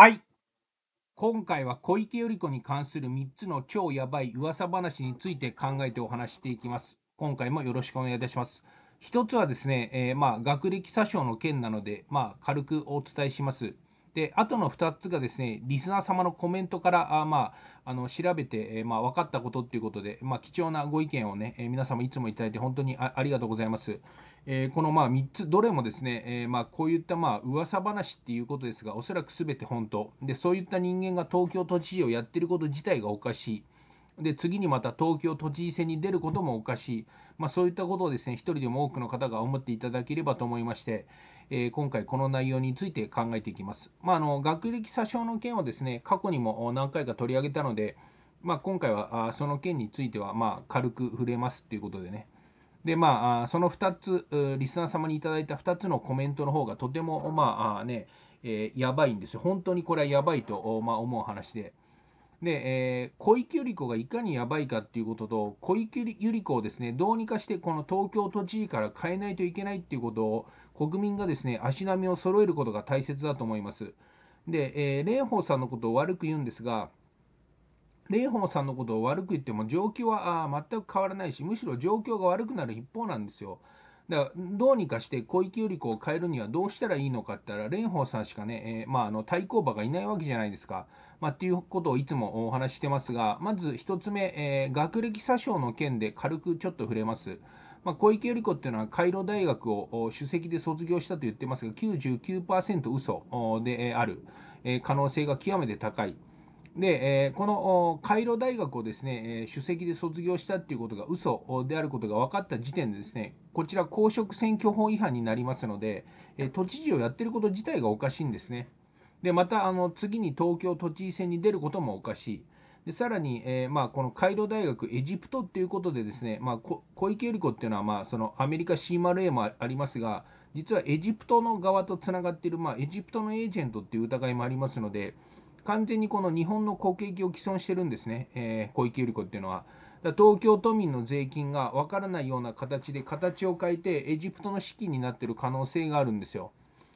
はい。今回は小池百合子に関する3つの超やばい噂話について考えてお話していきます。今回もよろしくお願いいたします。1つはですね、えー、まあ、学歴詐称の件なので、まあ、軽くお伝えします。で、あとの2つがですね、リスナー様のコメントから、あまあ、あの調べて、えー、まあ、分かったことっていうことで、まあ、貴重なご意見をね、えー、皆様いつもいただいて本当にありがとうございます。えー、このまあ3つ、どれもですね、えまあ、こういったまあ噂話っていうことですが、おそらく全て本当。で、そういった人間が東京都知事をやってること自体がおかしい。で次にまた東京都知事選に出ることもおかしい、まあ、そういったことをですね一人でも多くの方が思っていただければと思いまして、えー、今回この内容について考えていきます、まあ、あの学歴詐称の件はですね過去にも何回か取り上げたので、まあ、今回はその件についてはま軽く触れますということでねでまあ、その2つ、リスナー様にいただいた2つのコメントの方がとても、まあねえー、やばいんですよ。本当にこれはやばいと、ま思う話で。で、えー、小池百合子がいかにやばいかっていうことと、小池百合子をですね、どうにかしてこの東京都知事から変えないといけないっていうことを、国民がですね、足並みを揃えることが大切だと思います。で、えー、蓮舫さんのことを悪く言うんですが、蓮舫さんのことを悪く言っても状況はあ全く変わらないしむしろ状況が悪くなる一方なんですよ。だからどうにかして小池百合子を変えるにはどうしたらいいのかって言ったら蓮舫さんしかね、えー、まあ、あの対抗馬がいないわけじゃないですか。まあ、っていうことをいつもお話ししてますがまず1つ目、えー、学歴詐称の件で軽くちょっと触れます。まあ、小池百合子っていうのはカイロ大学を首席で卒業したと言ってますが99%嘘である可能性が極めて高い。で、えー、このカイロ大学をですね、えー、首席で卒業したということが嘘であることが分かった時点でですね、こちら公職選挙法違反になりますので、えー、都知事をやってること自体がおかしいんですね。で、またあの次に東京都知事選に出ることもおかしい。でさらに、えー、まあ、このカイロ大学エジプトっていうことでですね、まあ、小池百合子っていうのは、まあ、そのアメリカ CMRA もありますが実はエジプトの側とつながっている、まあ、エジプトのエージェントっていう疑いもありますので、完全にこの日本の国益を毀損してるんですね、えー、小池百合子っていうのは。東京都民の税金が分からないような形で形を変えてエジプトの資金になってる可能性があるんですよ。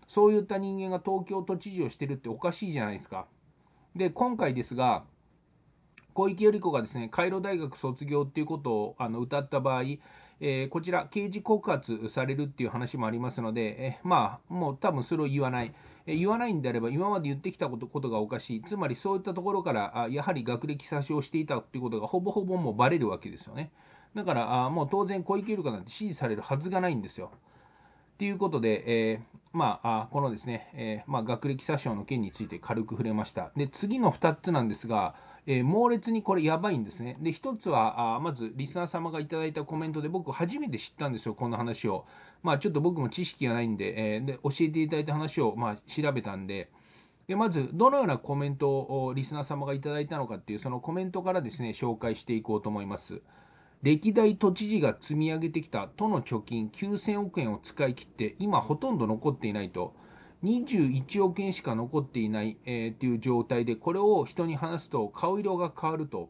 そういった人間が東京都知事をしてるっておかしいじゃないですか。で、今回ですが、小池百合子がですね、カイロ大学卒業っていうことをあの歌った場合、えー、こちら、刑事告発されるっていう話もありますので、えまあ、もう多分それを言わない。言わないんであれば今まで言ってきたことことがおかしいつまりそういったところからあやはり学歴詐称していたということがほぼほぼもうバレるわけですよねだからあもう当然小池百合子なんて支持されるはずがないんですよということで、えー、まあ、このですね、えー、まあ、学歴詐称の件について軽く触れました。で、次の2つなんですが、えー、猛烈にこれやばいんですね。で、一つは、あまずリスナー様がいただいたコメントで僕初めて知ったんですよ、この話を。まあちょっと僕も知識がないんで、えー、で教えていただいた話を、まあ、調べたんで、でまず、どのようなコメントをリスナー様がいただいたのかっていう、そのコメントからですね、紹介していこうと思います。歴代都知事が積み上げてきた都の貯金9000億円を使い切って、今ほとんど残っていないと。21億円しか残っていない、えー、っていう状態で、これを人に話すと顔色が変わると。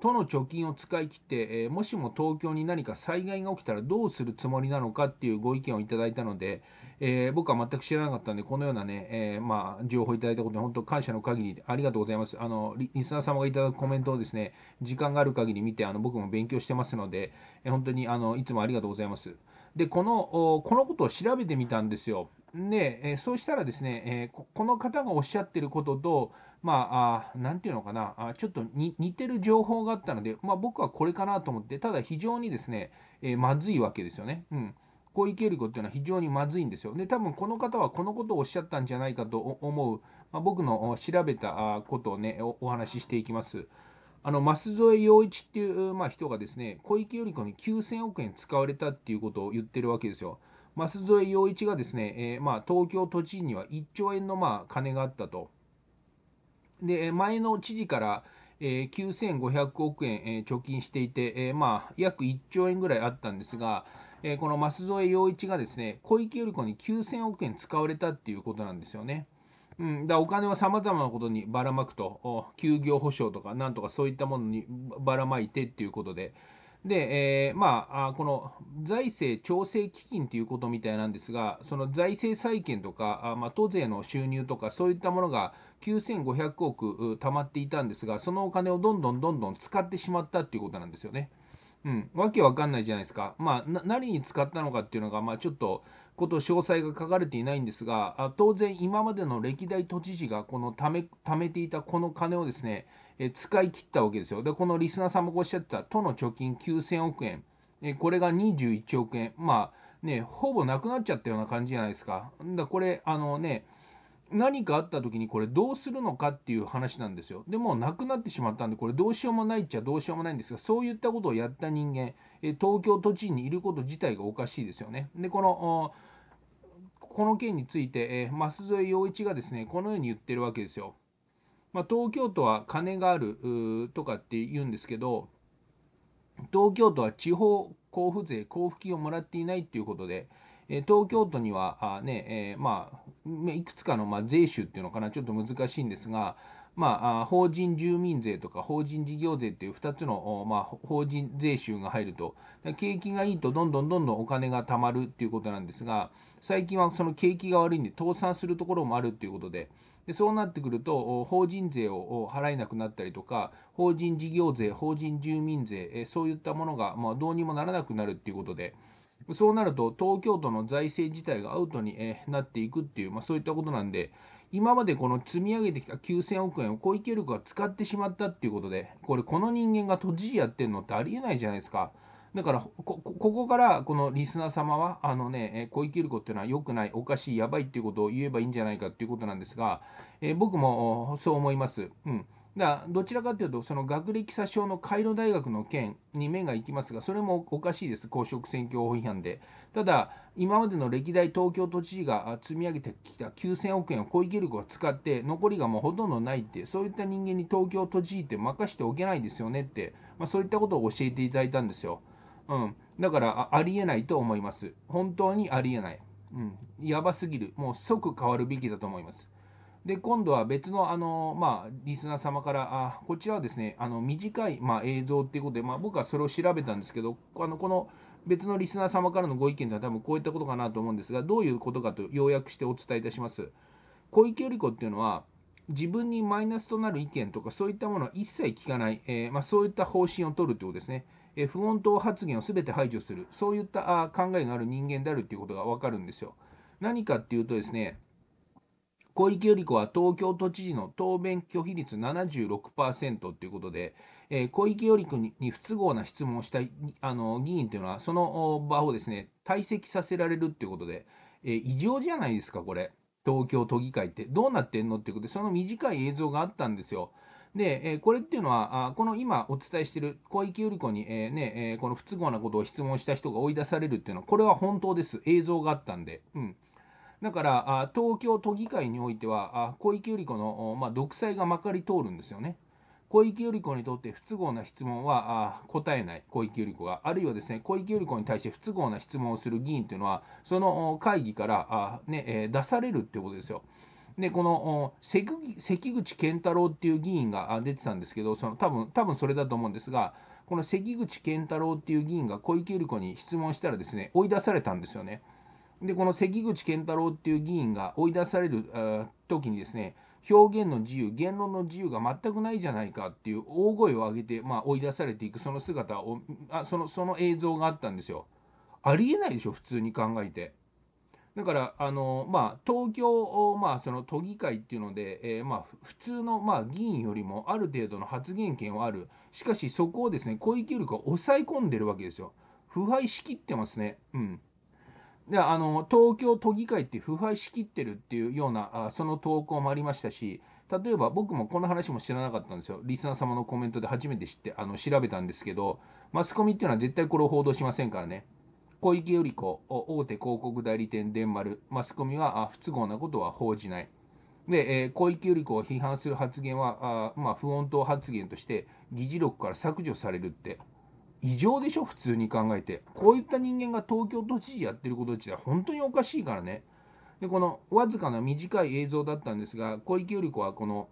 都の貯金を使い切って、えー、もしも東京に何か災害が起きたらどうするつもりなのかっていうご意見をいただいたので、えー、僕は全く知らなかったんで、このようなね、えー、まあ、情報をいただいたことに本当感謝の限りでありがとうございます。あの、リスナー様がいただくコメントをですね、時間がある限り見て、あの、僕も勉強してますので、え本当に、あの、いつもありがとうございます。で、この、このことを調べてみたんですよ。で、えそうしたらですね、えこの方がおっしゃってることと、まあ、んていうのかな、あちょっと似てる情報があったので、まあ、僕はこれかなと思って、ただ非常にですね、えまずいわけですよね。うん小池百合子っていうのは非常にまずいんですよ。で、多分この方はこのことをおっしゃったんじゃないかと思う、まあ、僕の調べたことをねお、お話ししていきます。あの、舛添洋一っていう、まあ、人がですね、小池百合子に9000億円使われたっていうことを言ってるわけですよ。舛添陽一がですね、えー、まあ、東京都知事には1兆円のまあ金があったと。で前の知事から、え9500億円、え貯金していて、えまあ、約1兆円ぐらいあったんですが、えこの舛添陽一がですね小池百合子に9000億円使われたっていうことなんですよね。うん、だお金はさまざまなことにばらまくと休業保障とかなんとかそういったものにばらまいてっていうことで、で、えー、まあ、この財政調整基金ということみたいなんですが、その財政再建とか、あまあ、都税の収入とか、そういったものが9500億貯まっていたんですが、そのお金をどんどんどんどん使ってしまったということなんですよね。うん、わけわかんないじゃないですか。まあ、何に使ったのかっていうのが、まあ、ちょっと、こと詳細が書かれていないんですが、当然、今までの歴代都知事が、このため、貯めていたこの金をですね、え使い切ったわけですよ。で、このリスナーさんもおっしゃってた、都の貯金9000億円、えこれが21億円、まあね、ほぼなくなっちゃったような感じじゃないですか。だこれ、あのね、何かあった時にこれどうするのかっていう話なんですよ。でもなくなってしまったんでこれどうしようもないっちゃどうしようもないんですがそういったことをやった人間え東京都知事にいること自体がおかしいですよね。でこのこの件について、え舛添陽一がですねこのように言ってるわけですよ。まあ、東京都は金があるとかって言うんですけど、東京都は地方交付税、交付金をもらっていないっていうことで、え東京都にはあね、ねえー、まあ、いくつかの、まあ、税収っていうのかな、ちょっと難しいんですが、まあ、法人住民税とか法人事業税っていう2つの、まあ、法人税収が入ると、景気がいいとどんどんどんどんお金が貯まるっていうことなんですが、最近はその景気が悪いんで倒産するところもあるっていうことで、でそうなってくると法人税を払えなくなったりとか法人事業税法人住民税そういったものがまどうにもならなくなるっていうことでそうなると東京都の財政自体がアウトになっていくっていう、まあ、そういったことなんで今までこの積み上げてきた9000億円を小池力が使ってしまったっていうことでこれこの人間が都知事やってるのってありえないじゃないですか。だからこ、ここからこのリスナー様は、あのね、え小池百子っていうのは良くない、おかしい、やばいっていうことを言えばいいんじゃないかっていうことなんですが、えー、僕もそう思います。うんだどちらかというと、その学歴詐称のカイロ大学の件に目が行きますが、それもおかしいです、公職選挙法違反で。ただ、今までの歴代東京都知事が積み上げてきた9000億円を小池力合子が使って、残りがもうほとんどないって、そういった人間に東京都知事って任しておけないですよねって、まあ、そういったことを教えていただいたんですよ。うん、だからありえないと思います。本当にありえない。うん、やばすぎる。もう即変わるべきだと思います。で、今度は別の、あの、まあ、リスナー様から、あこちらはですね、あの、短い、まあ、映像っていうことで、まあ、僕はそれを調べたんですけど、あの、この別のリスナー様からのご意見では多分こういったことかなと思うんですが、どういうことかと要約してお伝えいたします。小池百合子っていうのは、自分にマイナスとなる意見とか、そういったものは一切聞かない、えー、まあ、そういった方針を取るということですね。え不穏党発言を全て排除する、そういった考えのある人間であるということが分かるんですよ。何かっていうとですね、小池百合子は東京都知事の答弁拒否率76%ということで、えー、小池百合子に不都合な質問をしたあの議員というのは、その場をですね、退席させられるということで、えー、異常じゃないですか、これ。東京都議会って。どうなってんのっていうことで、その短い映像があったんですよ。で、えこれっていうのは、あこの今お伝えしてる小池百合子に、えねえこの不都合なことを質問した人が追い出されるっていうのは、これは本当です。映像があったんで。うんだからあ東京都議会においてはあ小池百合子の、まあ、独裁がまかり通るんですよね。小池百合子にとって不都合な質問はあ答えない小池百合子があるいはですね小池百合子に対して不都合な質問をする議員というのはその会議からあ、ねえ出されるってことですよ。でこの関口健太郎っていう議員が出てたんですけどその多分多分それだと思うんですがこの関口健太郎っていう議員が小池百合子に質問したらですね追い出されたんですよね。でこの関口健太郎っていう議員が追い出される時にですね表現の自由言論の自由が全くないじゃないかっていう大声を上げて、まあ、追い出されていくその姿をあそのその映像があったんですよ。ありえないでしょ普通に考えて。だから、あのまあ、東京、まあ、その都議会っていうので、えー、まあ、普通の、まあ、議員よりもある程度の発言権はある、しかしそこをですね、小池百合子は抑え込んでるわけですよ。腐敗しきってますね。うんであの東京都議会って腐敗しきってるっていうようなあその投稿もありましたし例えば僕もこの話も知らなかったんですよリスナー様のコメントで初めて知ってあの調べたんですけどマスコミっていうのは絶対これを報道しませんからね小池百合子、大手広告代理店デンマスコミは不都合なことは報じない。で、え小池百合子を批判する発言は、あまあ、不穏当発言として、議事録から削除されるって、異常でしょ、普通に考えて。こういった人間が東京都知事やってること自体、本当におかしいからね。で、このわずかな短い映像だったんですが、小池百合子は、この、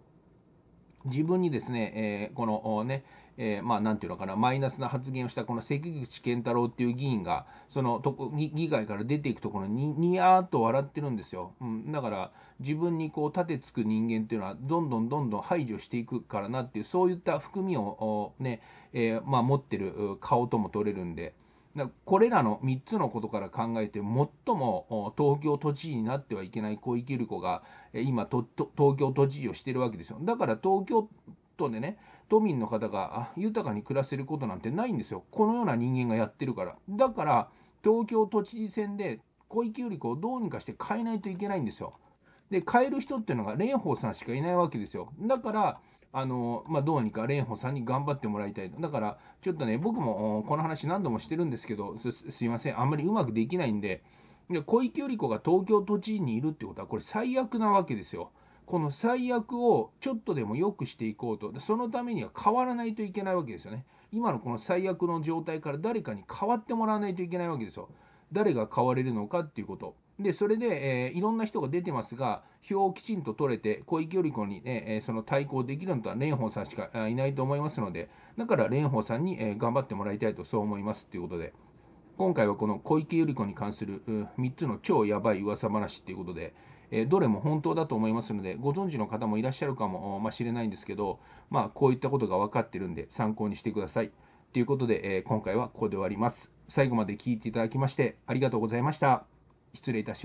自分にですね、えー、このね、えー、まあ、なんていうのかな、マイナスな発言をしたこの関口健太郎っていう議員が、そのと議会から出ていくところに、にやーっと笑ってるんですよ。うん、だから、自分にこう、盾つく人間っていうのは、どんどんどんどん排除していくからなっていう、そういった含みをね、えー、まあ、持ってる顔とも取れるんで。これらの3つのことから考えて最も東京都知事になってはいけない小池百合子が今東京都知事をしてるわけですよだから東京トでね都民の方が豊かに暮らせることなんてないんですよこのような人間がやってるからだから東京都知事選で小池百合子をどうにかして変えないといけないんですよで変える人っていうのが蓮舫さんしかいないわけですよだからあの、まあ、どうにか蓮舫さんに頑張ってもらいたいだからちょっとね僕もこの話何度もしてるんですけどすいませんあんまりうまくできないんで小池百合子が東京都知事にいるってことはこれ最悪なわけですよ。この最悪をちょっとでも良くしていこうとそのためには変わらないといけないわけですよね今のこの最悪の状態から誰かに変わってもらわないといけないわけですよ誰が変われるのかっていうことでそれで、えー、いろんな人が出てますが票をきちんと取れて小池百合子にね、えー、その対抗できるのとは蓮舫さんしかいないと思いますのでだから蓮舫さんに、えー、頑張ってもらいたいとそう思いますということで今回はこの小池百合子に関する3つの超やばい噂話っていうことで、どれも本当だと思いますので、ご存知の方もいらっしゃるかもしれないんですけど、まあ、こういったことが分かってるんで、参考にしてください。ということで、今回はここで終わります。最後まで聴いていただきまして、ありがとうございました。失礼いたします。